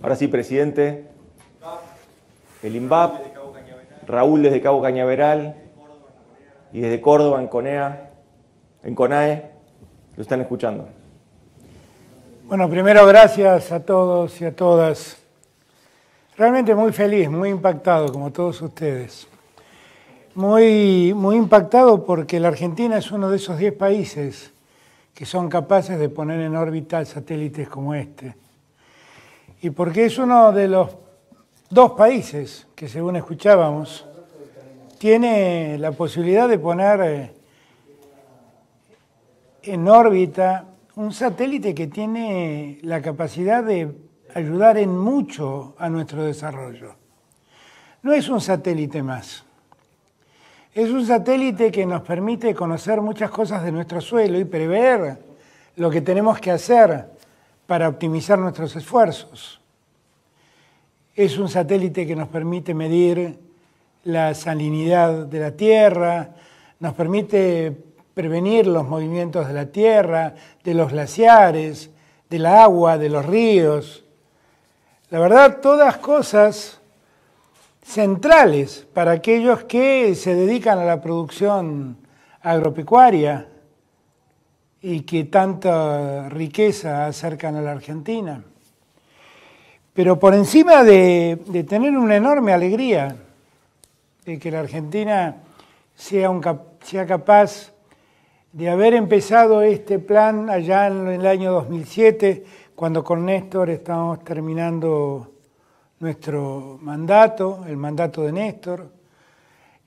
Ahora sí, presidente. El IMBAP. Raúl desde Cabo Cañaveral y desde Córdoba, en CONEA, en CONAE, lo están escuchando. Bueno, primero gracias a todos y a todas. Realmente muy feliz, muy impactado, como todos ustedes. Muy, muy impactado porque la Argentina es uno de esos 10 países que son capaces de poner en órbita satélites como este y porque es uno de los dos países que, según escuchábamos, tiene la posibilidad de poner eh, en órbita un satélite que tiene la capacidad de ayudar en mucho a nuestro desarrollo. No es un satélite más. Es un satélite que nos permite conocer muchas cosas de nuestro suelo y prever lo que tenemos que hacer para optimizar nuestros esfuerzos. Es un satélite que nos permite medir la salinidad de la Tierra, nos permite prevenir los movimientos de la Tierra, de los glaciares, del agua, de los ríos. La verdad, todas cosas centrales para aquellos que se dedican a la producción agropecuaria, y que tanta riqueza acercan a la Argentina. Pero por encima de, tener una enorme alegría de que la Argentina sea, sea capaz de haber empezado este plan allá en el año 2007, cuando con Néstor estábamos terminando nuestro mandato, el mandato de Néstor,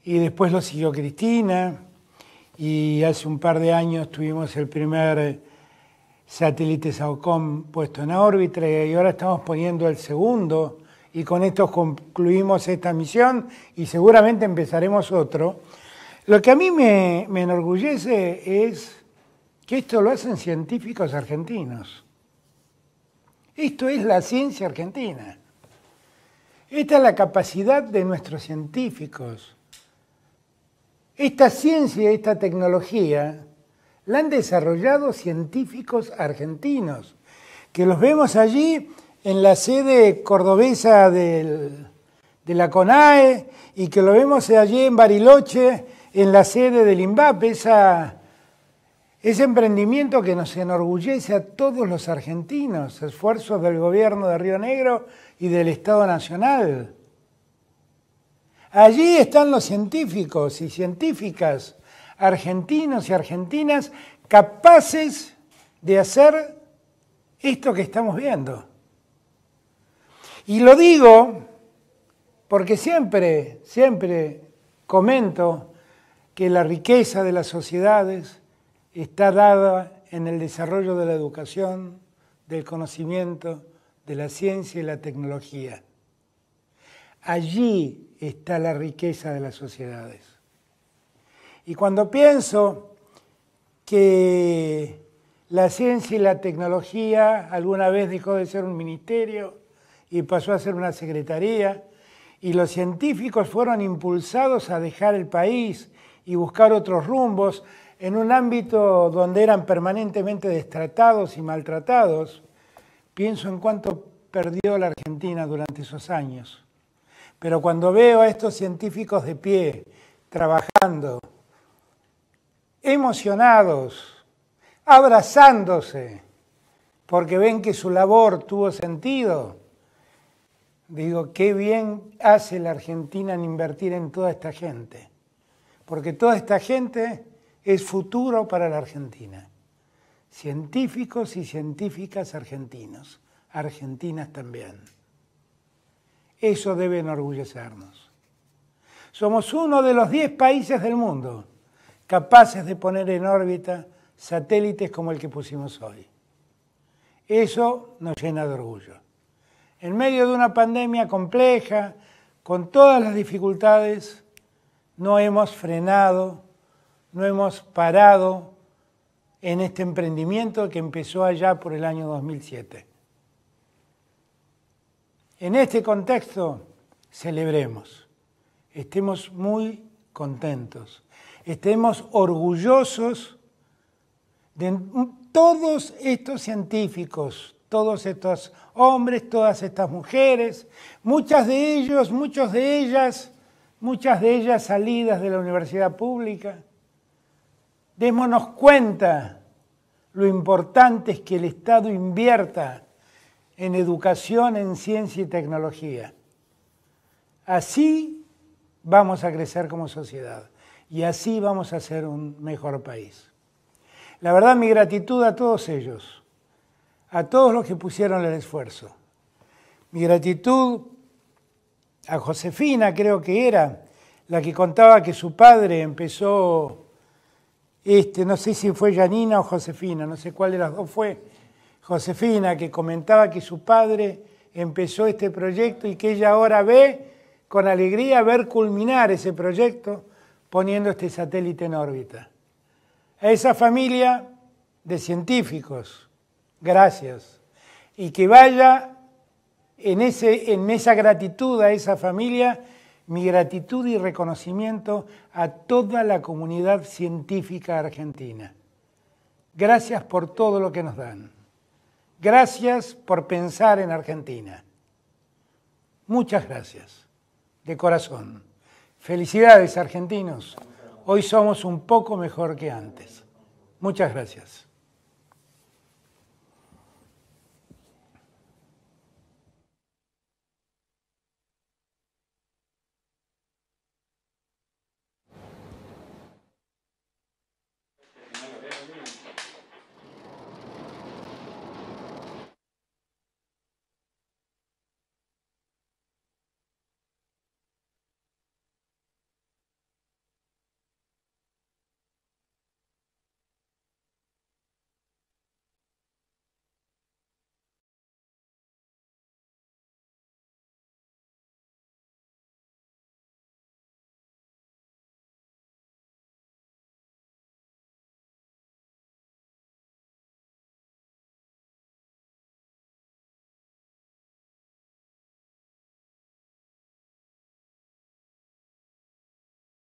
y después lo siguió Cristina, y hace un par de años tuvimos el primer eh, satélite SAOCOM puesto en órbita y ahora estamos poniendo el segundo y con esto concluimos esta misión y seguramente empezaremos otro. Lo que a mí me, me enorgullece es que esto lo hacen científicos argentinos. Esto es la ciencia argentina. Esta es la capacidad de nuestros científicos esta ciencia, esta tecnología, la han desarrollado científicos argentinos, que los vemos allí en la sede cordobesa de la CONAE y que lo vemos allí en Bariloche, en la sede del INVAP, ese emprendimiento que nos enorgullece a todos los argentinos, esfuerzos del gobierno de Río Negro y del Estado Nacional. Allí están los científicos y científicas argentinos y argentinas capaces de hacer esto que estamos viendo. Y lo digo porque siempre, siempre comento que la riqueza de las sociedades está dada en el desarrollo de la educación, del conocimiento, de la ciencia y la tecnología. Allí está la riqueza de las sociedades. Y cuando pienso que la ciencia y la tecnología alguna vez dejó de ser un ministerio y pasó a ser una secretaría, y los científicos fueron impulsados a dejar el país y buscar otros rumbos en un ámbito donde eran permanentemente destratados y maltratados, pienso en cuánto perdió la Argentina durante esos años pero cuando veo a estos científicos de pie, trabajando, emocionados, abrazándose, porque ven que su labor tuvo sentido, digo, qué bien hace la Argentina en invertir en toda esta gente, porque toda esta gente es futuro para la Argentina. Científicos y científicas argentinos, argentinas también. Eso debe enorgullecernos. Somos uno de los 10 países del mundo capaces de poner en órbita satélites como el que pusimos hoy. Eso nos llena de orgullo. En medio de una pandemia compleja, con todas las dificultades, no hemos frenado, no hemos parado en este emprendimiento que empezó allá por el año 2007. En este contexto, celebremos, estemos muy contentos, estemos orgullosos de todos estos científicos, todos estos hombres, todas estas mujeres, muchas de ellos, muchos de ellas, muchas de ellas salidas de la universidad pública. Démonos cuenta lo importante es que el Estado invierta en educación, en ciencia y tecnología. Así vamos a crecer como sociedad y así vamos a ser un mejor país. La verdad, mi gratitud a todos ellos, a todos los que pusieron el esfuerzo. Mi gratitud a Josefina, creo que era, la que contaba que su padre empezó, este, no sé si fue Janina o Josefina, no sé cuál de las dos fue, Josefina, que comentaba que su padre empezó este proyecto y que ella ahora ve con alegría ver culminar ese proyecto poniendo este satélite en órbita. A esa familia de científicos, gracias. Y que vaya en, esa gratitud a esa familia, mi gratitud y reconocimiento a toda la comunidad científica argentina. Gracias por todo lo que nos dan. Gracias por pensar en Argentina. Muchas gracias, de corazón. Felicidades argentinos. Hoy somos un poco mejor que antes. Muchas gracias.